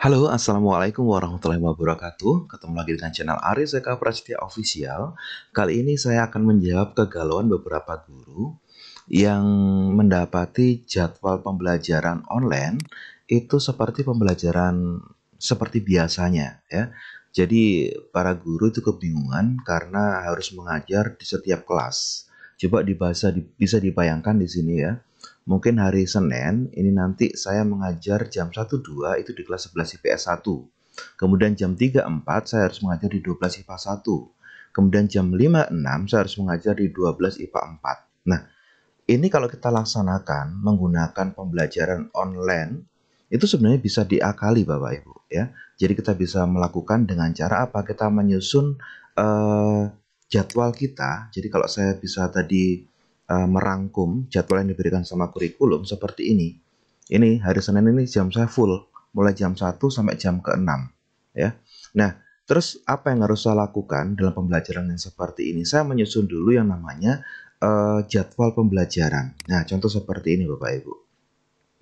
Halo, Assalamualaikum warahmatullahi wabarakatuh. Ketemu lagi dengan channel Arizeka Prasetya Official. Kali ini saya akan menjawab kegalauan beberapa guru yang mendapati jadwal pembelajaran online itu seperti pembelajaran seperti biasanya ya. Jadi para guru itu kebingungan karena harus mengajar di setiap kelas. Coba dibaca, bisa dibayangkan di sini ya mungkin hari Senin ini nanti saya mengajar jam 1.2 itu di kelas 11 IPS 1. Kemudian jam 3.4 saya harus mengajar di 12 IPA 1. Kemudian jam 5.6 saya harus mengajar di 12 IPA 4. Nah, ini kalau kita laksanakan menggunakan pembelajaran online itu sebenarnya bisa diakali Bapak Ibu ya. Jadi kita bisa melakukan dengan cara apa? Kita menyusun uh, jadwal kita. Jadi kalau saya bisa tadi uh, merangkum jadwal yang diberikan sama kurikulum seperti ini. Ini hari Senin ini jam saya full, mulai jam 1 sampai jam ke-6 ya. Nah, terus apa yang harus saya lakukan dalam pembelajaran yang seperti ini? Saya menyusun dulu yang namanya uh, jadwal pembelajaran. Nah, contoh seperti ini Bapak Ibu.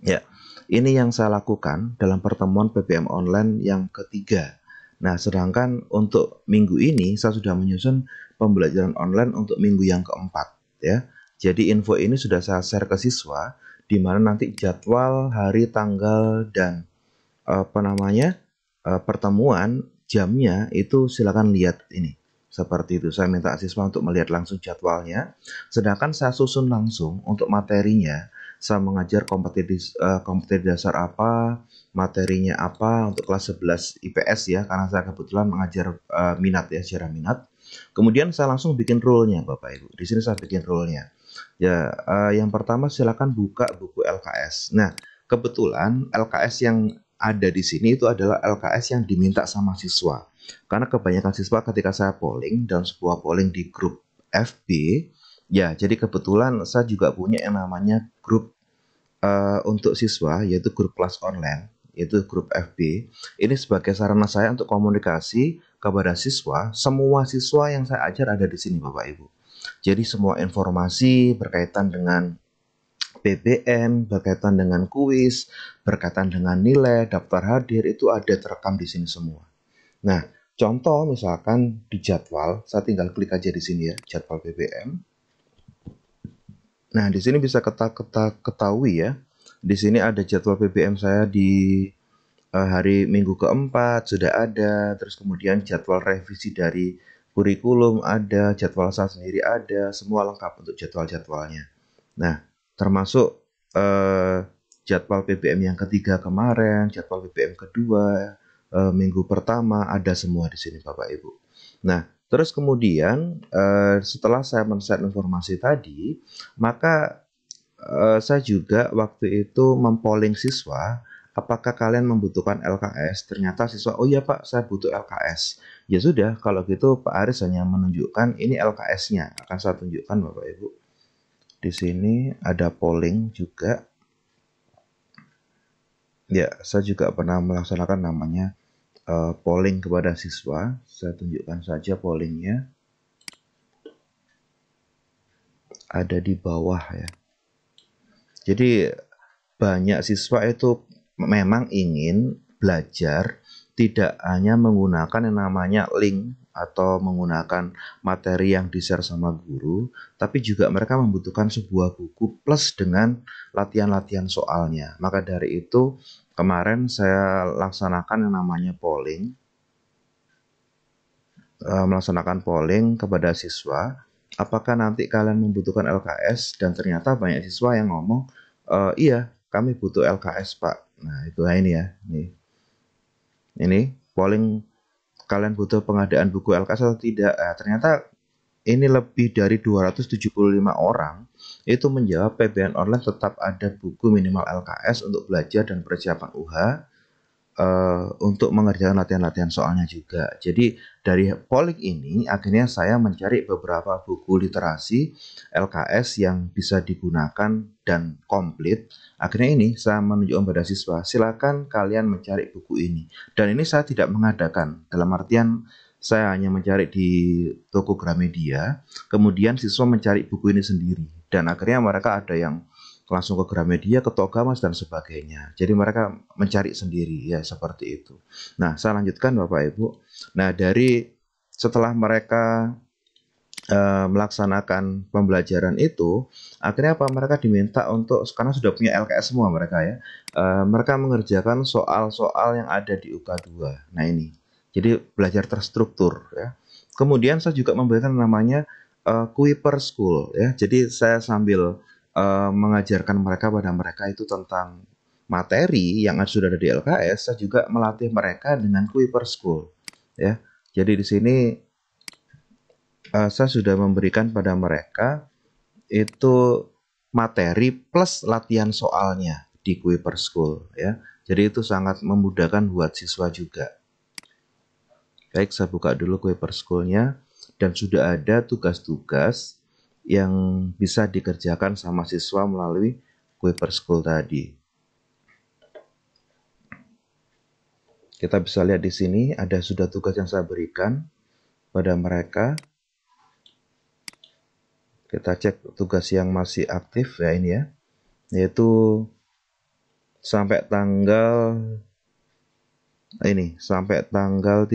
Ya. Ini yang saya lakukan dalam pertemuan PPM online yang ketiga. Nah, sedangkan untuk minggu ini saya sudah menyusun pembelajaran online untuk minggu yang keempat ya. Jadi info ini sudah saya share ke siswa di mana nanti jadwal hari, tanggal dan apa namanya? E, pertemuan jamnya itu silakan lihat ini. Seperti itu saya minta siswa untuk melihat langsung jadwalnya. Sedangkan saya susun langsung untuk materinya. Saya mengajar kompetisi e, kompetisi dasar apa, materinya apa untuk kelas 11 IPS ya karena saya kebetulan mengajar e, minat ya secara minat. Kemudian saya langsung bikin rule-nya Bapak Ibu. Di sini saya bikin rule-nya. Ya, uh, yang pertama silakan buka buku LKS. Nah, kebetulan LKS yang ada di sini itu adalah LKS yang diminta sama siswa. Karena kebanyakan siswa ketika saya polling dan sebuah polling di grup FB, ya jadi kebetulan saya juga punya yang namanya grup uh, untuk siswa yaitu grup kelas online, yaitu grup FB. Ini sebagai sarana saya untuk komunikasi kepada siswa, semua siswa yang saya ajar ada di sini Bapak Ibu jadi semua informasi berkaitan dengan BBM, berkaitan dengan kuis, berkaitan dengan nilai, daftar hadir itu ada terekam di sini semua. Nah, contoh misalkan di jadwal, saya tinggal klik aja di sini ya, jadwal BBM. Nah, di sini bisa kita keta ketahui ya. Di sini ada jadwal BBM saya di eh, hari Minggu keempat sudah ada, terus kemudian jadwal revisi dari kurikulum ada, jadwal saya sendiri ada, semua lengkap untuk jadwal-jadwalnya. Nah, termasuk eh, jadwal PBM yang ketiga kemarin, jadwal PBM kedua, eh, minggu pertama ada semua di sini Bapak Ibu. Nah, terus kemudian eh, setelah saya men-set informasi tadi, maka eh, saya juga waktu itu mempolling siswa apakah kalian membutuhkan LKS? Ternyata siswa, oh iya Pak, saya butuh LKS. Ya sudah, kalau gitu Pak Aris hanya menunjukkan ini LKS-nya. Akan saya tunjukkan Bapak Ibu. Di sini ada polling juga. Ya, saya juga pernah melaksanakan namanya uh, polling kepada siswa. Saya tunjukkan saja pollingnya. Ada di bawah ya. Jadi banyak siswa itu memang ingin belajar tidak hanya menggunakan yang namanya link atau menggunakan materi yang di-share sama guru, tapi juga mereka membutuhkan sebuah buku plus dengan latihan-latihan soalnya. Maka dari itu, kemarin saya laksanakan yang namanya polling. E, melaksanakan polling kepada siswa, apakah nanti kalian membutuhkan LKS dan ternyata banyak siswa yang ngomong, e, "Iya, kami butuh LKS, Pak." Nah, itu ini ya. Ini. Ini polling kalian butuh pengadaan buku LKS atau tidak. Nah, ternyata ini lebih dari 275 orang itu menjawab PBN online tetap ada buku minimal LKS untuk belajar dan persiapan UH uh, untuk mengerjakan latihan-latihan soalnya juga. Jadi dari Polik ini akhirnya saya mencari beberapa buku literasi LKS yang bisa digunakan dan komplit. Akhirnya ini saya menunjukkan pada siswa, silakan kalian mencari buku ini. Dan ini saya tidak mengadakan, dalam artian saya hanya mencari di toko Gramedia, kemudian siswa mencari buku ini sendiri. Dan akhirnya mereka ada yang langsung ke Gramedia, ke Togamas dan sebagainya. Jadi mereka mencari sendiri ya seperti itu. Nah, saya lanjutkan Bapak Ibu. Nah, dari setelah mereka eh, melaksanakan pembelajaran itu, akhirnya apa? Mereka diminta untuk karena sudah punya LKS semua mereka ya. Eh, mereka mengerjakan soal-soal yang ada di UK2. Nah, ini. Jadi belajar terstruktur ya. Kemudian saya juga memberikan namanya eh, Kuiper School ya. Jadi saya sambil uh, mengajarkan mereka pada mereka itu tentang materi yang sudah ada di LKS, saya juga melatih mereka dengan Kuiper School. Ya, jadi di sini uh, saya sudah memberikan pada mereka itu materi plus latihan soalnya di Kuiper School. Ya, jadi itu sangat memudahkan buat siswa juga. Baik, saya buka dulu Kuiper School-nya dan sudah ada tugas-tugas yang bisa dikerjakan sama siswa melalui Kuiper School tadi. Kita bisa lihat di sini ada sudah tugas yang saya berikan pada mereka. Kita cek tugas yang masih aktif ya ini ya. Yaitu sampai tanggal ini sampai tanggal 31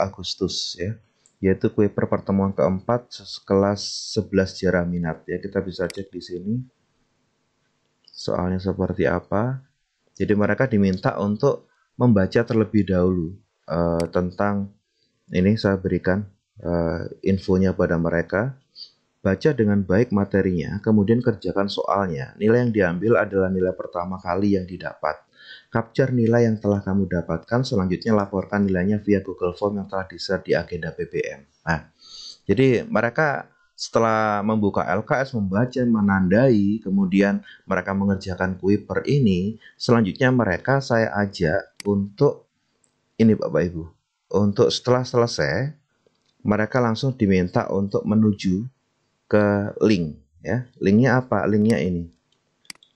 Agustus ya yaitu kue per pertemuan keempat kelas 11 jarah minat ya kita bisa cek di sini soalnya seperti apa jadi mereka diminta untuk membaca terlebih dahulu uh, tentang ini saya berikan uh, infonya pada mereka baca dengan baik materinya kemudian kerjakan soalnya nilai yang diambil adalah nilai pertama kali yang didapat Capture nilai yang telah kamu dapatkan, selanjutnya laporkan nilainya via Google Form yang telah di-share di agenda BBM. Nah, jadi mereka setelah membuka LKS, membaca, menandai, kemudian mereka mengerjakan Kuiper ini, selanjutnya mereka saya ajak untuk ini Bapak Ibu, untuk setelah selesai, mereka langsung diminta untuk menuju ke link ya. Linknya apa? Linknya ini.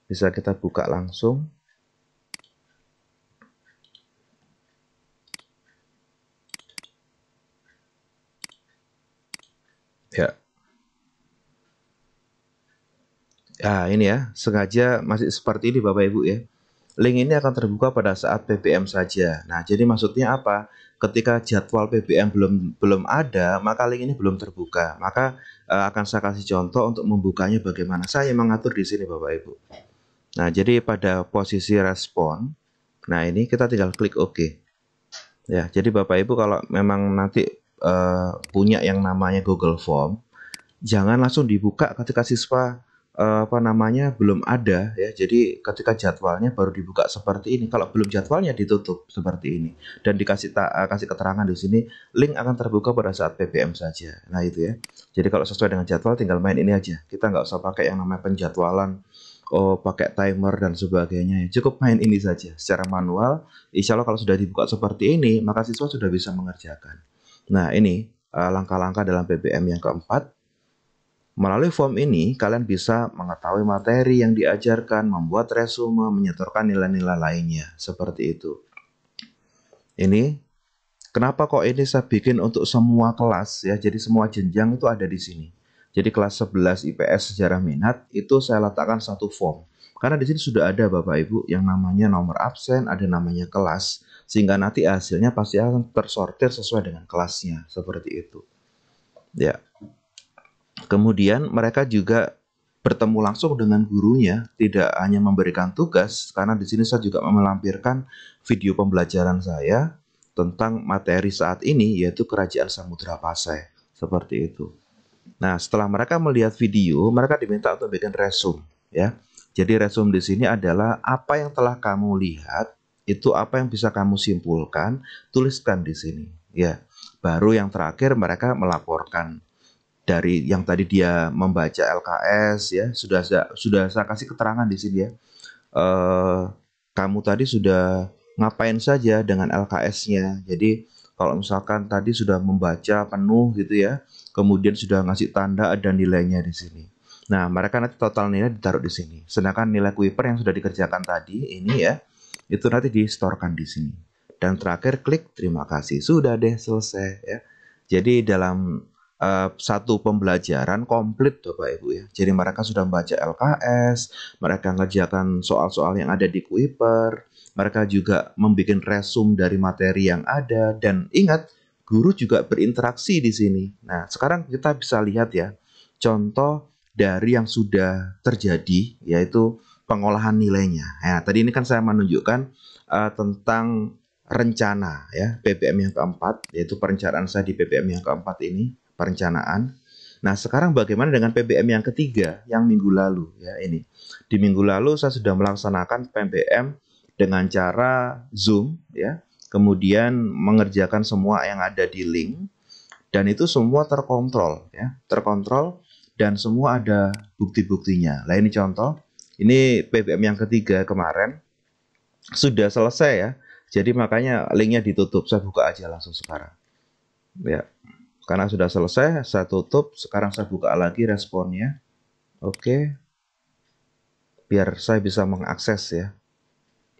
Bisa kita buka langsung. Nah ini ya, sengaja masih seperti ini Bapak Ibu ya. Link ini akan terbuka pada saat PBM saja. Nah, jadi maksudnya apa? Ketika jadwal PBM belum belum ada, maka link ini belum terbuka. Maka e, akan saya kasih contoh untuk membukanya bagaimana. Saya mengatur di sini Bapak Ibu. Nah, jadi pada posisi respon, nah ini kita tinggal klik OK. Ya, jadi Bapak Ibu kalau memang nanti e, punya yang namanya Google Form, jangan langsung dibuka ketika siswa Eh, apa namanya belum ada ya jadi ketika jadwalnya baru dibuka seperti ini kalau belum jadwalnya ditutup seperti ini dan dikasih tak eh, kasih keterangan di sini link akan terbuka pada saat PPM saja nah itu ya jadi kalau sesuai dengan jadwal tinggal main ini aja kita nggak usah pakai yang namanya penjadwalan oh pakai timer dan sebagainya ya. cukup main ini saja secara manual insya Allah kalau sudah dibuka seperti ini maka siswa sudah bisa mengerjakan nah ini eh, langkah-langkah dalam PBM yang keempat Melalui form ini, kalian bisa mengetahui materi yang diajarkan, membuat resume, menyetorkan nilai-nilai lainnya. Seperti itu. Ini, kenapa kok ini saya bikin untuk semua kelas ya, jadi semua jenjang itu ada di sini. Jadi kelas 11 IPS Sejarah Minat itu saya letakkan satu form. Karena di sini sudah ada Bapak Ibu yang namanya nomor absen, ada namanya kelas. Sehingga nanti hasilnya pasti akan tersortir sesuai dengan kelasnya. Seperti itu. Ya. Kemudian mereka juga bertemu langsung dengan gurunya, tidak hanya memberikan tugas, karena di sini saya juga melampirkan video pembelajaran saya tentang materi saat ini, yaitu Kerajaan Samudra Pasai. Seperti itu. Nah, setelah mereka melihat video, mereka diminta untuk bikin resume. ya. Jadi resume di sini adalah apa yang telah kamu lihat, itu apa yang bisa kamu simpulkan, tuliskan di sini. Ya, baru yang terakhir mereka melaporkan dari yang tadi dia membaca LKS ya sudah sudah, saya kasih keterangan di sini ya e, kamu tadi sudah ngapain saja dengan LKS-nya jadi kalau misalkan tadi sudah membaca penuh gitu ya kemudian sudah ngasih tanda ada nilainya di sini nah mereka nanti total nilai ditaruh di sini sedangkan nilai Kuiper yang sudah dikerjakan tadi ini ya itu nanti distorkan di sini dan terakhir klik terima kasih sudah deh selesai ya jadi dalam Eh, satu pembelajaran komplit Bapak Ibu ya. Jadi mereka sudah membaca LKS, mereka ngerjakan soal-soal yang ada di Kuiper, mereka juga membuat resum dari materi yang ada dan ingat guru juga berinteraksi di sini. Nah, sekarang kita bisa lihat ya contoh dari yang sudah terjadi yaitu pengolahan nilainya. Nah, tadi ini kan saya menunjukkan uh, tentang rencana ya PBM yang keempat yaitu perencanaan saya di PBM yang keempat ini perencanaan. Nah, sekarang bagaimana dengan PBM yang ketiga yang minggu lalu ya ini. Di minggu lalu saya sudah melaksanakan PBM dengan cara Zoom ya. Kemudian mengerjakan semua yang ada di link dan itu semua terkontrol ya, terkontrol dan semua ada bukti-buktinya. Lah ini contoh, ini PBM yang ketiga kemarin sudah selesai ya. Jadi makanya linknya ditutup, saya buka aja langsung sekarang. Ya, karena sudah selesai, saya tutup. Sekarang saya buka lagi responnya. Oke. Biar saya bisa mengakses ya.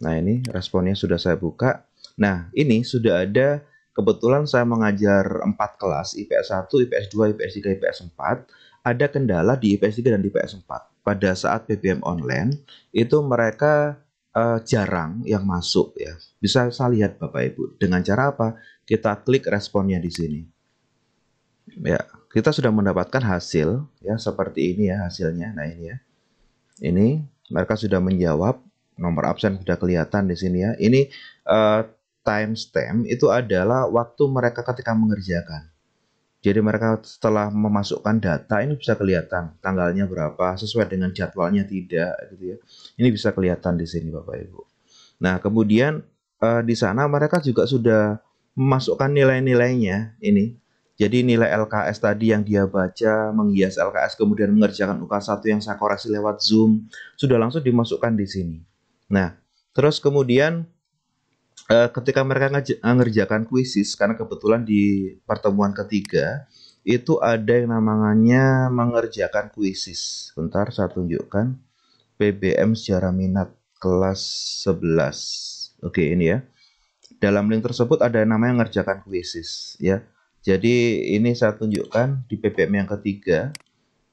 Nah, ini responnya sudah saya buka. Nah, ini sudah ada kebetulan saya mengajar 4 kelas, IPS 1, IPS 2, IPS 3, IPS 4. Ada kendala di IPS 3 dan di IPS 4. Pada saat BBM online, itu mereka uh, jarang yang masuk ya. Bisa saya lihat Bapak Ibu. Dengan cara apa? Kita klik responnya di sini ya kita sudah mendapatkan hasil ya seperti ini ya hasilnya nah ini ya ini mereka sudah menjawab nomor absen sudah kelihatan di sini ya ini uh, timestamp itu adalah waktu mereka ketika mengerjakan jadi mereka setelah memasukkan data ini bisa kelihatan tanggalnya berapa sesuai dengan jadwalnya tidak gitu ya ini bisa kelihatan di sini bapak ibu nah kemudian uh, di sana mereka juga sudah memasukkan nilai-nilainya ini jadi nilai LKS tadi yang dia baca, menghias LKS, kemudian mengerjakan uk 1 yang saya koreksi lewat Zoom, sudah langsung dimasukkan di sini. Nah, terus kemudian eh, ketika mereka mengerjakan kuisis, karena kebetulan di pertemuan ketiga, itu ada yang namanya mengerjakan kuisis. Bentar, saya tunjukkan. PBM Sejarah Minat kelas 11. Oke, ini ya. Dalam link tersebut ada yang namanya mengerjakan kuisis, ya jadi ini saya tunjukkan di PPM yang ketiga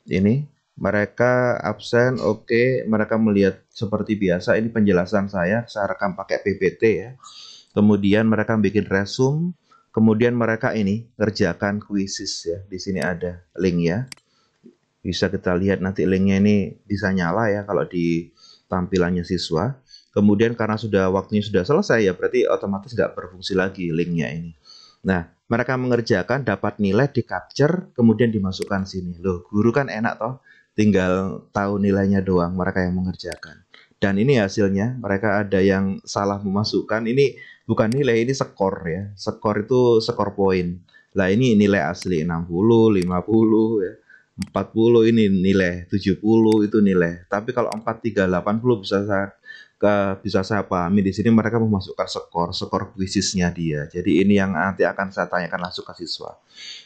ini mereka absen oke okay. mereka melihat seperti biasa ini penjelasan saya saya rekam pakai PPT ya. Kemudian mereka bikin resume, kemudian mereka ini kerjakan kuisis ya. Di sini ada link ya. Bisa kita lihat nanti linknya ini bisa nyala ya kalau di tampilannya siswa. Kemudian karena sudah waktunya sudah selesai ya berarti otomatis tidak berfungsi lagi linknya ini. Nah, mereka mengerjakan dapat nilai di capture kemudian dimasukkan sini. Loh, guru kan enak toh, tinggal tahu nilainya doang mereka yang mengerjakan. Dan ini hasilnya, mereka ada yang salah memasukkan. Ini bukan nilai, ini skor ya. Skor itu skor poin. Lah ini nilai asli 60, 50 ya. 40 ini nilai, 70 itu nilai. Tapi kalau 43, 80 bisa ke, bisa saya pahami di sini mereka memasukkan skor skor krisisnya dia. Jadi ini yang nanti akan saya tanyakan langsung ke siswa.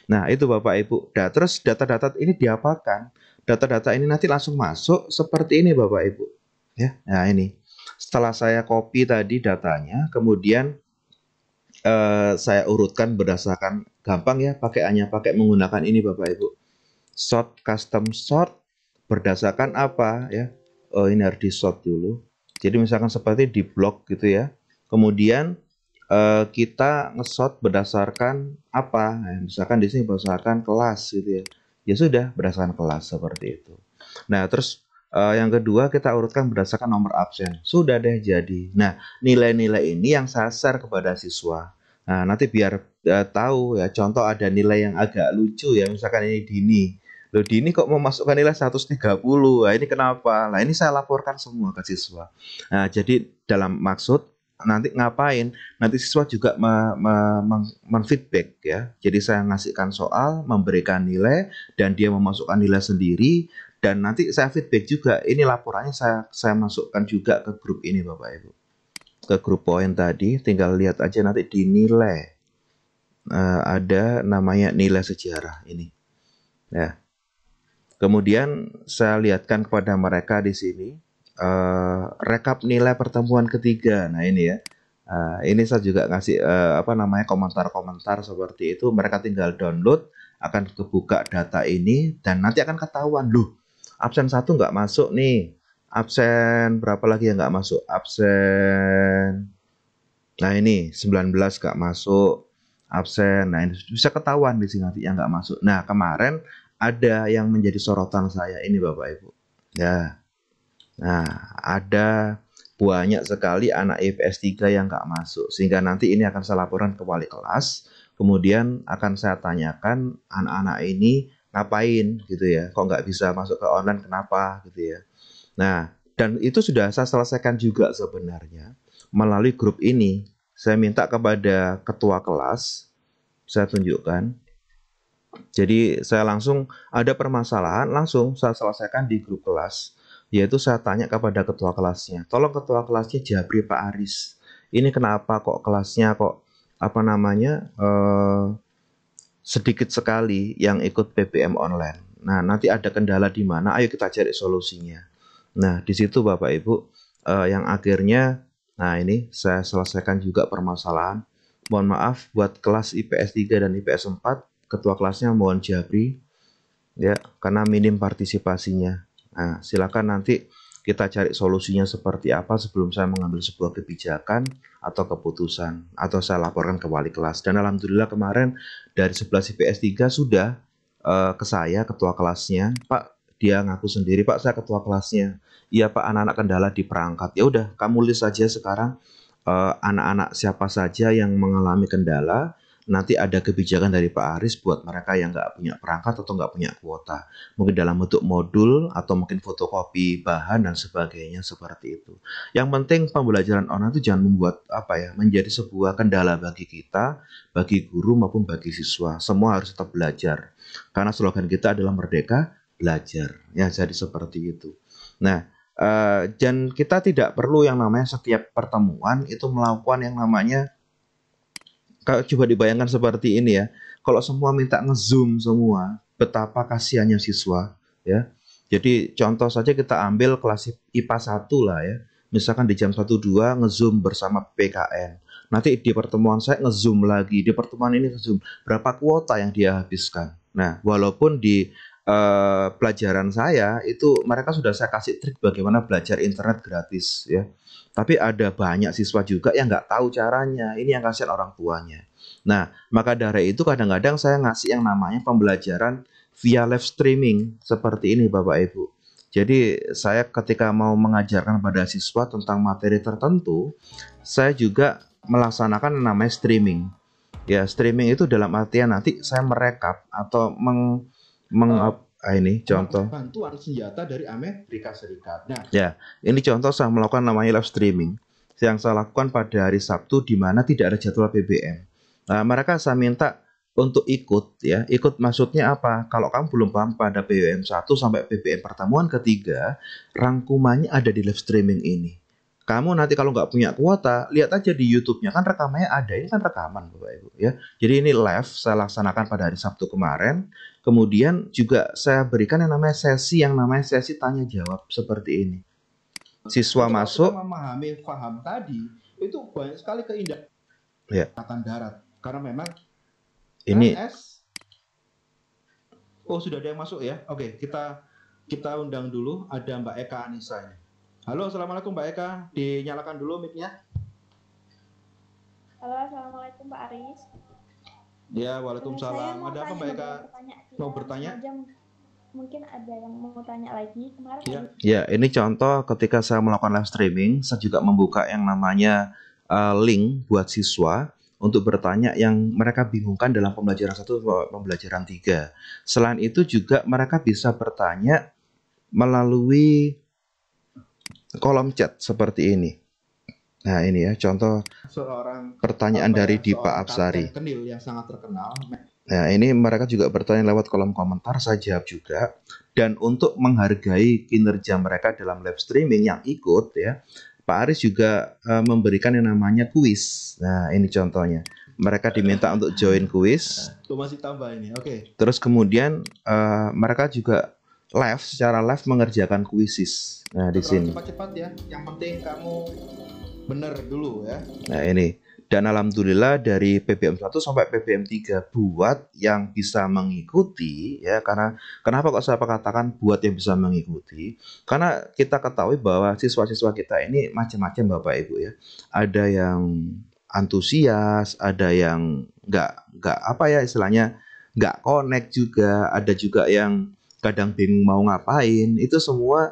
Nah itu bapak ibu. Nah, terus data-data ini diapakan? Data-data ini nanti langsung masuk seperti ini bapak ibu. Ya, nah ini. Setelah saya copy tadi datanya, kemudian eh, saya urutkan berdasarkan gampang ya pakai hanya pakai menggunakan ini bapak ibu. Sort custom sort berdasarkan apa ya? Oh, ini harus di sort dulu jadi misalkan seperti di blog gitu ya. Kemudian eh, kita ngesot berdasarkan apa? Nah, misalkan di sini berdasarkan kelas gitu ya. Ya sudah berdasarkan kelas seperti itu. Nah terus eh, yang kedua kita urutkan berdasarkan nomor absen. Sudah deh jadi. Nah nilai-nilai ini yang sasar kepada siswa. Nah nanti biar eh, tahu ya. Contoh ada nilai yang agak lucu ya. Misalkan ini dini loh di ini kok memasukkan nilai 130 nah, ini kenapa lah ini saya laporkan semua ke siswa nah, jadi dalam maksud nanti ngapain nanti siswa juga menfeedback me, me, ya jadi saya ngasihkan soal memberikan nilai dan dia memasukkan nilai sendiri dan nanti saya feedback juga ini laporannya saya saya masukkan juga ke grup ini bapak ibu ke grup poin tadi tinggal lihat aja nanti dinilai uh, eh, ada namanya nilai sejarah ini ya Kemudian saya lihatkan kepada mereka di sini uh, rekap nilai pertemuan ketiga. Nah ini ya, uh, ini saya juga ngasih uh, apa namanya komentar-komentar seperti itu. Mereka tinggal download, akan kebuka data ini dan nanti akan ketahuan loh absen satu nggak masuk nih, absen berapa lagi yang nggak masuk, absen. Nah ini 19 nggak masuk, absen. Nah ini bisa ketahuan di sini nanti yang nggak masuk. Nah kemarin ada yang menjadi sorotan saya ini Bapak Ibu. Ya. Nah, ada banyak sekali anak IPS 3 yang nggak masuk. Sehingga nanti ini akan saya laporan ke wali kelas. Kemudian akan saya tanyakan anak-anak ini ngapain gitu ya. Kok nggak bisa masuk ke online kenapa gitu ya. Nah, dan itu sudah saya selesaikan juga sebenarnya melalui grup ini. Saya minta kepada ketua kelas, saya tunjukkan jadi saya langsung ada permasalahan langsung saya selesaikan di grup kelas yaitu saya tanya kepada ketua kelasnya. Tolong ketua kelasnya Jabri Pak Aris. Ini kenapa kok kelasnya kok apa namanya eh, sedikit sekali yang ikut PPM online. Nah, nanti ada kendala di mana? Ayo kita cari solusinya. Nah, di situ Bapak Ibu eh, yang akhirnya nah ini saya selesaikan juga permasalahan. Mohon maaf buat kelas IPS 3 dan IPS 4 ketua kelasnya mohon Jabri ya karena minim partisipasinya. Nah, silakan nanti kita cari solusinya seperti apa sebelum saya mengambil sebuah kebijakan atau keputusan atau saya laporkan ke wali kelas. Dan alhamdulillah kemarin dari 11 IPS 3 sudah uh, ke saya ketua kelasnya, Pak dia ngaku sendiri, Pak saya ketua kelasnya. Iya Pak anak-anak kendala di perangkat. Ya udah kamu list saja sekarang eh, anak-anak uh, anak -anak siapa saja yang mengalami kendala nanti ada kebijakan dari Pak Aris buat mereka yang nggak punya perangkat atau nggak punya kuota. Mungkin dalam bentuk modul atau mungkin fotokopi bahan dan sebagainya seperti itu. Yang penting pembelajaran online itu jangan membuat apa ya menjadi sebuah kendala bagi kita, bagi guru maupun bagi siswa. Semua harus tetap belajar. Karena slogan kita adalah merdeka belajar. Ya jadi seperti itu. Nah, Uh, dan kita tidak perlu yang namanya setiap pertemuan itu melakukan yang namanya kalau coba dibayangkan seperti ini ya, kalau semua minta ngezoom semua, betapa kasihannya siswa ya. Jadi contoh saja kita ambil kelas IPA 1 lah ya. Misalkan di jam 12 ngezoom bersama PKN. Nanti di pertemuan saya ngezoom lagi, di pertemuan ini ngezoom. Berapa kuota yang dia habiskan? Nah, walaupun di Eh, pelajaran saya itu mereka sudah saya kasih trik bagaimana belajar internet gratis ya. Tapi ada banyak siswa juga yang nggak tahu caranya. Ini yang kasihan orang tuanya. Nah, maka dari itu kadang-kadang saya ngasih yang namanya pembelajaran via live streaming seperti ini Bapak Ibu. Jadi saya ketika mau mengajarkan pada siswa tentang materi tertentu, saya juga melaksanakan namanya streaming. Ya, streaming itu dalam artian nanti saya merekap atau meng mengap oh. ah, ini contoh bantuan senjata dari Amerika Serikat. Nah, ya, ini contoh saya melakukan namanya live streaming yang saya lakukan pada hari Sabtu di mana tidak ada jadwal BBM. Nah, mereka saya minta untuk ikut ya. Ikut maksudnya apa? Kalau kamu belum paham pada BBM satu sampai BBM pertemuan ketiga, rangkumannya ada di live streaming ini. Kamu nanti kalau nggak punya kuota, lihat aja di YouTube-nya kan rekamannya ada. Ini kan rekaman Bapak Ibu ya. Jadi ini live saya laksanakan pada hari Sabtu kemarin. Kemudian juga saya berikan yang namanya sesi yang namanya sesi tanya jawab seperti ini. Siswa Untuk masuk memahami paham tadi itu banyak sekali keindahan ya. Akan darat karena memang ini S... Oh, sudah ada yang masuk ya. Oke, kita kita undang dulu ada Mbak Eka Anissa. Halo, assalamualaikum Mbak Eka. Dinyalakan dulu mic-nya. Halo, assalamualaikum Pak Aris. Ya, waalaikumsalam. Ada apa Mbak Eka? Mau bertanya? Mungkin ada yang mau tanya lagi kemarin. Ya. ya, ini contoh ketika saya melakukan live streaming, saya juga membuka yang namanya uh, link buat siswa untuk bertanya yang mereka bingungkan dalam pembelajaran satu atau pembelajaran tiga. Selain itu juga mereka bisa bertanya melalui kolom chat seperti ini. Nah ini ya contoh seorang pertanyaan dari ya, dari Dipa Absari. Kenil yang sangat terkenal. Nah ini mereka juga bertanya lewat kolom komentar saya jawab juga. Dan untuk menghargai kinerja mereka dalam live streaming yang ikut ya, Pak Aris juga uh, memberikan yang namanya kuis. Nah ini contohnya. Mereka diminta untuk join kuis. Tuh masih tambah ini, ya, oke. Okay. Terus kemudian uh, mereka juga live secara live mengerjakan kuisis. Nah, di sini. Cepat-cepat ya. Yang penting kamu bener dulu ya. Nah, ini. Dan alhamdulillah dari PBM 1 sampai PBM 3 buat yang bisa mengikuti ya karena kenapa kok saya katakan buat yang bisa mengikuti? Karena kita ketahui bahwa siswa-siswa kita ini macam-macam Bapak Ibu ya. Ada yang antusias, ada yang nggak nggak apa ya istilahnya nggak connect juga, ada juga yang kadang bingung mau ngapain, itu semua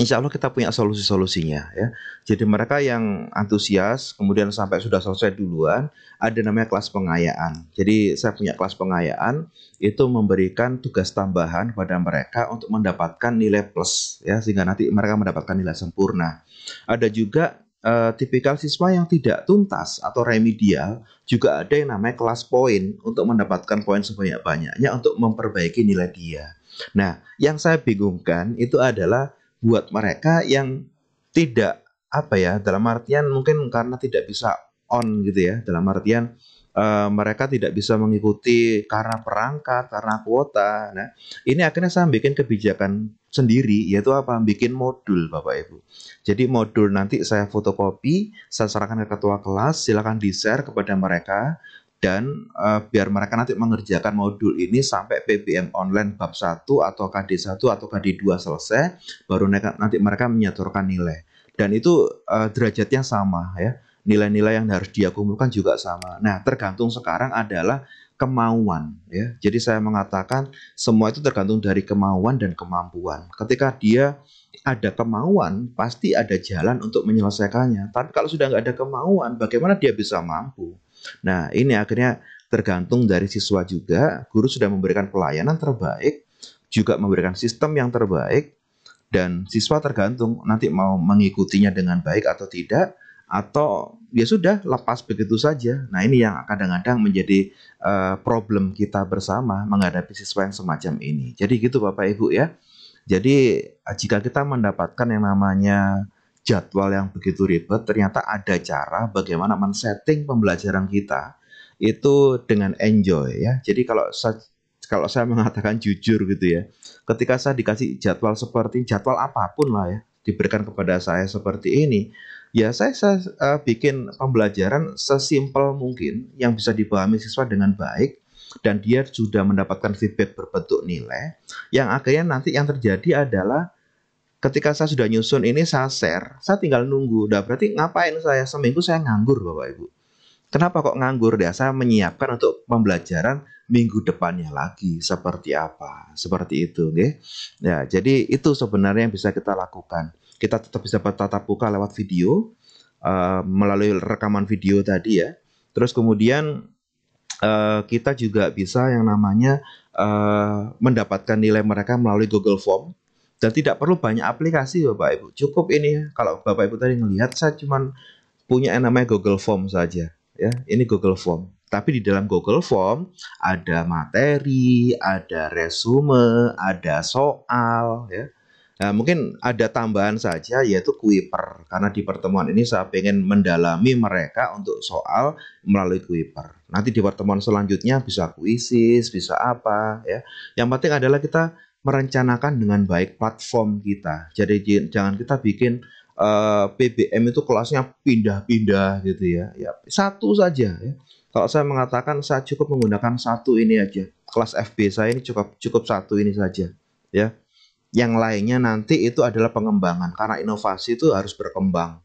insya Allah kita punya solusi-solusinya ya. Jadi mereka yang antusias kemudian sampai sudah selesai duluan ada namanya kelas pengayaan. Jadi saya punya kelas pengayaan itu memberikan tugas tambahan pada mereka untuk mendapatkan nilai plus ya sehingga nanti mereka mendapatkan nilai sempurna. Ada juga uh, tipikal siswa yang tidak tuntas atau remedial juga ada yang namanya kelas poin untuk mendapatkan poin sebanyak-banyaknya untuk memperbaiki nilai dia. Nah, yang saya bingungkan itu adalah buat mereka yang tidak apa ya dalam artian mungkin karena tidak bisa on gitu ya dalam artian uh, mereka tidak bisa mengikuti karena perangkat karena kuota nah ini akhirnya saya bikin kebijakan sendiri yaitu apa bikin modul bapak ibu jadi modul nanti saya fotokopi saya serahkan ke ketua kelas silakan di share kepada mereka dan uh, biar mereka nanti mengerjakan modul ini sampai PBM online bab 1 atau KD1 atau KD2 selesai baru mereka, nanti mereka menyetorkan nilai dan itu uh, derajatnya sama ya nilai-nilai yang harus dia kumpulkan juga sama nah tergantung sekarang adalah kemauan ya jadi saya mengatakan semua itu tergantung dari kemauan dan kemampuan ketika dia ada kemauan, pasti ada jalan untuk menyelesaikannya. Tapi kalau sudah nggak ada kemauan, bagaimana dia bisa mampu? Nah, ini akhirnya tergantung dari siswa juga. Guru sudah memberikan pelayanan terbaik, juga memberikan sistem yang terbaik, dan siswa tergantung nanti mau mengikutinya dengan baik atau tidak, atau ya sudah lepas begitu saja. Nah, ini yang kadang-kadang menjadi uh, problem kita bersama menghadapi siswa yang semacam ini. Jadi gitu Bapak Ibu ya. Jadi jika kita mendapatkan yang namanya jadwal yang begitu ribet, ternyata ada cara bagaimana men-setting pembelajaran kita itu dengan enjoy ya. Jadi kalau saya, kalau saya mengatakan jujur gitu ya, ketika saya dikasih jadwal seperti jadwal apapun lah ya diberikan kepada saya seperti ini, ya saya, saya uh, bikin pembelajaran sesimpel mungkin yang bisa dipahami siswa dengan baik dan dia sudah mendapatkan feedback berbentuk nilai yang akhirnya nanti yang terjadi adalah ketika saya sudah nyusun ini saya share, saya tinggal nunggu. Udah berarti ngapain saya seminggu saya nganggur Bapak Ibu. Kenapa kok nganggur ya? Saya menyiapkan untuk pembelajaran minggu depannya lagi seperti apa, seperti itu, okay? Ya, jadi itu sebenarnya yang bisa kita lakukan. Kita tetap bisa bertatap muka lewat video, uh, melalui rekaman video tadi ya. Terus kemudian uh, kita juga bisa yang namanya uh, mendapatkan nilai mereka melalui Google Form dan tidak perlu banyak aplikasi Bapak Ibu. Cukup ini ya. kalau Bapak Ibu tadi melihat saya cuma punya yang namanya Google Form saja ya. Ini Google Form. Tapi di dalam Google Form ada materi, ada resume, ada soal ya. Nah, mungkin ada tambahan saja yaitu Kuiper karena di pertemuan ini saya pengen mendalami mereka untuk soal melalui Kuiper. Nanti di pertemuan selanjutnya bisa kuisis, bisa apa ya. Yang penting adalah kita merencanakan dengan baik platform kita. Jadi jangan kita bikin uh, eh, PBM itu kelasnya pindah-pindah gitu ya. Ya satu saja ya. Kalau saya mengatakan saya cukup menggunakan satu ini aja. Kelas FB saya ini cukup cukup satu ini saja ya. Yang lainnya nanti itu adalah pengembangan karena inovasi itu harus berkembang.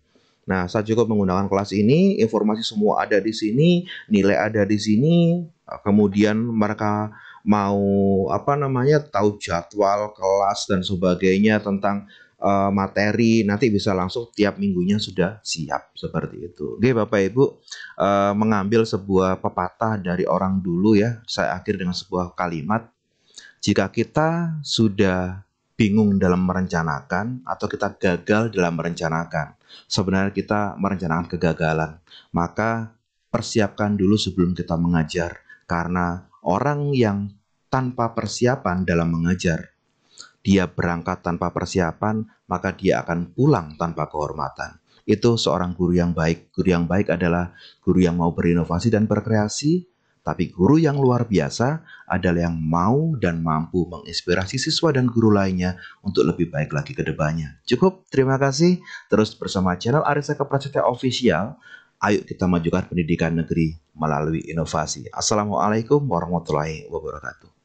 Nah, saya cukup menggunakan kelas ini, informasi semua ada di sini, nilai ada di sini, kemudian mereka mau apa namanya tahu jadwal kelas dan sebagainya tentang uh, materi nanti bisa langsung tiap minggunya sudah siap seperti itu. Oke Bapak Ibu uh, mengambil sebuah pepatah dari orang dulu ya saya akhir dengan sebuah kalimat jika kita sudah bingung dalam merencanakan atau kita gagal dalam merencanakan sebenarnya kita merencanakan kegagalan maka persiapkan dulu sebelum kita mengajar karena orang yang tanpa persiapan dalam mengajar. Dia berangkat tanpa persiapan, maka dia akan pulang tanpa kehormatan. Itu seorang guru yang baik. Guru yang baik adalah guru yang mau berinovasi dan berkreasi, tapi guru yang luar biasa adalah yang mau dan mampu menginspirasi siswa dan guru lainnya untuk lebih baik lagi ke depannya. Cukup, terima kasih. Terus bersama channel Arisa Keprasetya Official, ayo kita majukan pendidikan negeri melalui inovasi. Assalamualaikum warahmatullahi wabarakatuh.